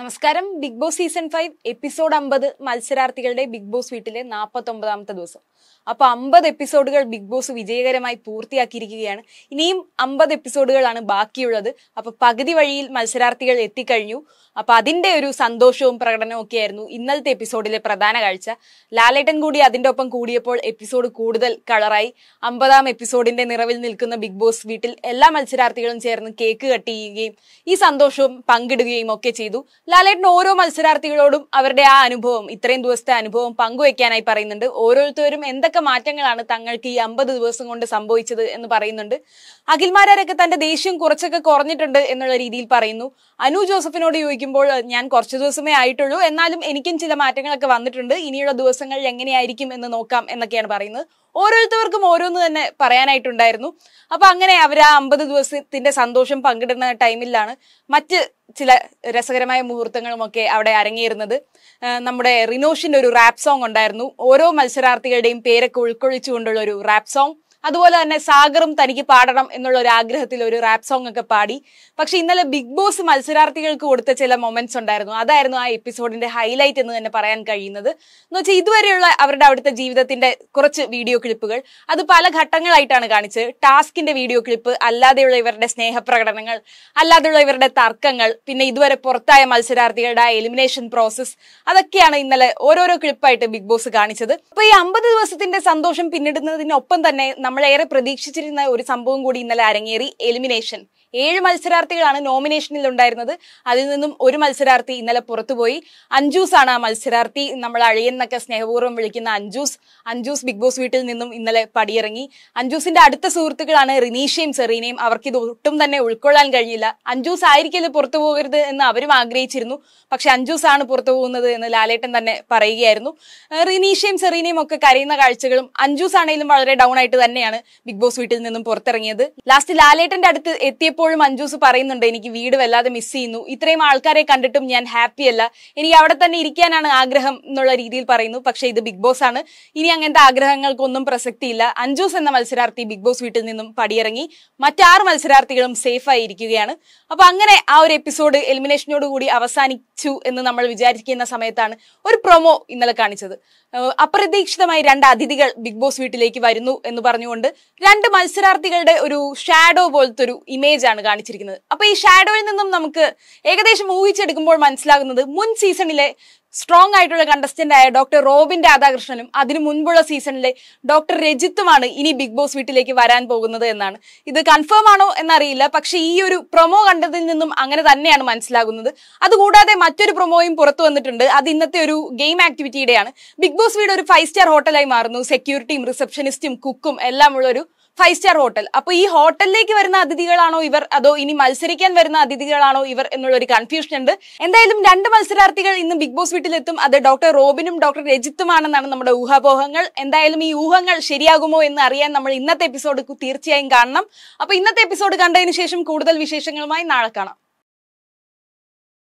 നമസ്കാരം Bigg Boss season five episode അമ്പത് മത്സരാർത്ഥികളുടെ ബിഗ് ബോസ് വീട്ടിലെ നാൽപ്പത്തി ഒമ്പതാമത്തെ ദിവസം അപ്പോൾ അമ്പത് എപ്പിസോഡുകൾ ബിഗ് ബോസ് വിജയകരമായി പൂർത്തിയാക്കിയിരിക്കുകയാണ് ഇനിയും അമ്പത് എപ്പിസോഡുകളാണ് ബാക്കിയുള്ളത് അപ്പോൾ പകുതി വഴിയിൽ മത്സരാർത്ഥികൾ എത്തിക്കഴിഞ്ഞു അപ്പോൾ അതിന്റെ ഒരു സന്തോഷവും പ്രകടനവും ഒക്കെ ആയിരുന്നു ഇന്നലത്തെ എപ്പിസോഡിലെ പ്രധാന കാഴ്ച ലാലേട്ടൻ കൂടി അതിന്റെ ഒപ്പം കൂടിയപ്പോൾ എപ്പിസോഡ് കൂടുതൽ കളറായി അമ്പതാം എപ്പിസോഡിന്റെ നിറവിൽ നിൽക്കുന്ന ബിഗ് ബോസ് വീട്ടിൽ എല്ലാ മത്സരാർത്ഥികളും ചേർന്ന് കേക്ക് കട്ട് ചെയ്യുകയും ഈ സന്തോഷവും പങ്കിടുകയും ഒക്കെ ചെയ്തു ലാലേട്ടൻ ഓരോ മത്സരാർത്ഥികളോടും അവരുടെ ആ അനുഭവം ഇത്രയും ദിവസത്തെ അനുഭവം പങ്കുവെക്കാനായി പറയുന്നുണ്ട് ഓരോരുത്തരും എന്തൊക്കെ മാറ്റങ്ങളാണ് തങ്ങൾക്ക് ഈ അമ്പത് ദിവസം കൊണ്ട് സംഭവിച്ചത് എന്ന് പറയുന്നുണ്ട് അഖിൽമാരൊക്കെ തന്റെ ദേഷ്യം കുറച്ചൊക്കെ കുറഞ്ഞിട്ടുണ്ട് എന്നുള്ള രീതിയിൽ പറയുന്നു അനു ജോസഫിനോട് ചോദിക്കുമ്പോൾ ഞാൻ കുറച്ച് ദിവസമേ ആയിട്ടുള്ളൂ എന്നാലും എനിക്കും ചില മാറ്റങ്ങളൊക്കെ വന്നിട്ടുണ്ട് ഇനിയുള്ള ദിവസങ്ങളിൽ എങ്ങനെയായിരിക്കും എന്ന് നോക്കാം എന്നൊക്കെയാണ് പറയുന്നത് ഓരോരുത്തർക്കും ഓരോന്ന് തന്നെ പറയാനായിട്ടുണ്ടായിരുന്നു അപ്പൊ അങ്ങനെ അവർ ആ അമ്പത് ദിവസത്തിന്റെ സന്തോഷം പങ്കിടുന്ന ടൈമിലാണ് മറ്റ് ചില രസകരമായ മുഹൂർത്തങ്ങളുമൊക്കെ അവിടെ അരങ്ങേറുന്നത് നമ്മുടെ റിനോഷിന്റെ ഒരു റാപ്പ് സോങ് ഉണ്ടായിരുന്നു ഓരോ മത്സരാർത്ഥികളുടെയും പേരൊക്കെ ഉൾക്കൊള്ളിച്ചുകൊണ്ടുള്ള ഒരു റാപ്പ് സോങ് അതുപോലെ തന്നെ സാഗറും തനിക്ക് പാടണം എന്നുള്ള ഒരു ആഗ്രഹത്തിൽ ഒരു റാപ്പ് സോങ് ഒക്കെ പാടി പക്ഷെ ഇന്നലെ ബിഗ് ബോസ് മത്സരാർത്ഥികൾക്ക് കൊടുത്ത ചില മൊമെന്റ്സ് ഉണ്ടായിരുന്നു അതായിരുന്നു ആ എപ്പിസോഡിന്റെ ഹൈലൈറ്റ് എന്ന് തന്നെ പറയാൻ കഴിയുന്നത് എന്ന് വെച്ചാൽ ഇതുവരെയുള്ള അവരുടെ അവിടുത്തെ ജീവിതത്തിന്റെ കുറച്ച് വീഡിയോ ക്ലിപ്പുകൾ അത് പല ഘട്ടങ്ങളായിട്ടാണ് കാണിച്ചത് ടാസ്കിന്റെ വീഡിയോ ക്ലിപ്പ് അല്ലാതെയുള്ള ഇവരുടെ സ്നേഹപ്രകടനങ്ങൾ അല്ലാതെയുള്ള ഇവരുടെ തർക്കങ്ങൾ പിന്നെ ഇതുവരെ പുറത്തായ മത്സരാർത്ഥികളുടെ ആ എലിമിനേഷൻ പ്രോസസ്സ് അതൊക്കെയാണ് ഇന്നലെ ഓരോരോ ക്ലിപ്പായിട്ട് ബിഗ് ബോസ് കാണിച്ചത് അപ്പൊ ഈ അമ്പത് ദിവസത്തിന്റെ സന്തോഷം പിന്നിടുന്നതിനൊപ്പം തന്നെ നമ്മൾ നമ്മളേറെ പ്രതീക്ഷിച്ചിരുന്ന ഒരു സംഭവം കൂടി ഇന്നലെ അരങ്ങേറി എലിമിനേഷൻ ഏഴ് മത്സരാർത്ഥികളാണ് നോമിനേഷനിൽ ഉണ്ടായിരുന്നത് അതിൽ നിന്നും ഒരു മത്സരാർത്ഥി ഇന്നലെ പുറത്തുപോയി അഞ്ജൂസ് ആണ് ആ മത്സരാർത്ഥി നമ്മൾ അഴയെന്നൊക്കെ സ്നേഹപൂർവ്വം വിളിക്കുന്ന അഞ്ജൂസ് അഞ്ജൂസ് ബിഗ് ബോസ് വീട്ടിൽ നിന്നും ഇന്നലെ പടിയിറങ്ങി അഞ്ജൂസിന്റെ അടുത്ത സുഹൃത്തുക്കളാണ് റിനീഷയും സെറീനയും അവർക്ക് ഇത് ഒട്ടും തന്നെ ഉൾക്കൊള്ളാൻ കഴിയില്ല അഞ്ജൂസ് ആയിരിക്കില്ല പുറത്തു പോകരുത് എന്ന് അവരും ആഗ്രഹിച്ചിരുന്നു പക്ഷെ അഞ്ജൂസ് ആണ് പുറത്തു പോകുന്നത് എന്ന് ലാലേട്ടൻ തന്നെ പറയുകയായിരുന്നു റിനീഷയും സെറീനയും ഒക്കെ കരയുന്ന കാഴ്ചകളും അഞ്ജൂസ് ആണെങ്കിലും വളരെ ഡൗൺ ആയിട്ട് തന്നെയാണ് ബിഗ് ബോസ് വീട്ടിൽ നിന്നും പുറത്തിറങ്ങിയത് ലാസ്റ്റ് ലാലേട്ടന്റെ അടുത്ത് എത്തിയ പലപ്പോഴും മഞ്ജൂസ് പറയുന്നുണ്ട് എനിക്ക് വീട് വല്ലാതെ മിസ് ചെയ്യുന്നു ഇത്രയും ആൾക്കാരെ കണ്ടിട്ടും ഞാൻ ഹാപ്പി അല്ല എനിക്ക് അവിടെ തന്നെ ഇരിക്കാനാണ് ആഗ്രഹം എന്നുള്ള രീതിയിൽ പറയുന്നു പക്ഷേ ഇത് ബിഗ് ബോസ് ആണ് ഇനി അങ്ങനത്തെ ആഗ്രഹങ്ങൾക്കൊന്നും പ്രസക്തിയില്ല അഞ്ജൂസ് എന്ന മത്സരാർത്ഥി ബിഗ് ബോസ് വീട്ടിൽ നിന്നും പടിയിറങ്ങി മറ്റാറ് മത്സരാർത്ഥികളും സേഫ് ഇരിക്കുകയാണ് അപ്പൊ അങ്ങനെ ആ ഒരു എപ്പിസോഡ് എലിമിനേഷനോട് കൂടി അവസാനിച്ചു എന്ന് നമ്മൾ വിചാരിക്കുന്ന സമയത്താണ് ഒരു പ്രൊമോ ഇന്നലെ കാണിച്ചത് അപ്രതീക്ഷിതമായി രണ്ട് അതിഥികൾ ബിഗ് ബോസ് വീട്ടിലേക്ക് വരുന്നു എന്ന് പറഞ്ഞുകൊണ്ട് രണ്ട് മത്സരാർത്ഥികളുടെ ഒരു ഷാഡോ പോലത്തെ ഒരു ഇമേജ് ആണ് കാണിച്ചിരിക്കുന്നത് അപ്പോൾ ഈ ഷാഡോയിൽ നിന്നും നമുക്ക് ഏകദേശം ഊഹിച്ചെടുക്കുമ്പോൾ മനസ്സിലാകുന്നത് മുൻ സീസണിലെ സ്ട്രോങ് ആയിട്ടുള്ള കണ്ടസ്റ്റന്റ് ആയ ഡോക്ടർ റോബിൻ രാധാകൃഷ്ണനും അതിനു മുൻപുള്ള സീസണിലെ ഡോക്ടർ രജിത്തുമാണ് ഇനി ബിഗ് ബോസ് വീട്ടിലേക്ക് വരാൻ പോകുന്നത് എന്നാണ് ഇത് കൺഫേം ആണോ എന്നറിയില്ല പക്ഷേ ഈ ഒരു പ്രൊമോ കണ്ടതിൽ നിന്നും അങ്ങനെ തന്നെയാണ് മനസ്സിലാകുന്നത് അതുകൂടാതെ മറ്റൊരു പ്രൊമോയും പുറത്തു വന്നിട്ടുണ്ട് അത് ഇന്നത്തെ ഒരു ഗെയിം ആക്ടിവിറ്റിയുടെയാണ് ബിഗ് ബോസ് വീട് ഒരു ഫൈവ് സ്റ്റാർ ഹോട്ടലായി മാറുന്നു സെക്യൂരിറ്റിയും റിസപ്ഷനിസ്റ്റും കുക്കും ഉള്ള ഒരു ഫൈവ് സ്റ്റാർ ഹോട്ടൽ അപ്പോൾ ഈ ഹോട്ടലിലേക്ക് വരുന്ന അതിഥികളാണോ ഇവർ അതോ ഇനി മത്സരിക്കാൻ വരുന്ന അതിഥികളാണോ ഇവർ എന്നുള്ള ഒരു കൺഫ്യൂഷൻ ഉണ്ട് എന്തായാലും രണ്ട് മത്സരാർത്ഥികൾ ഇന്ന് ബിഗ് ബോസ് വീട്ടിലെത്തും അത് ഡോക്ടർ റോബിനും ഡോക്ടർ രജിത്തുമാണെന്നാണ് നമ്മുടെ ഊഹാപോഹങ്ങൾ എന്തായാലും ഈ ഊഹങ്ങൾ ശരിയാകുമോ എന്ന് അറിയാൻ നമ്മൾ ഇന്നത്തെ എപ്പിസോഡ് തീർച്ചയായും കാണണം അപ്പൊ ഇന്നത്തെ എപ്പിസോഡ് കണ്ടതിന് ശേഷം കൂടുതൽ വിശേഷങ്ങളുമായി നാളെ കാണാം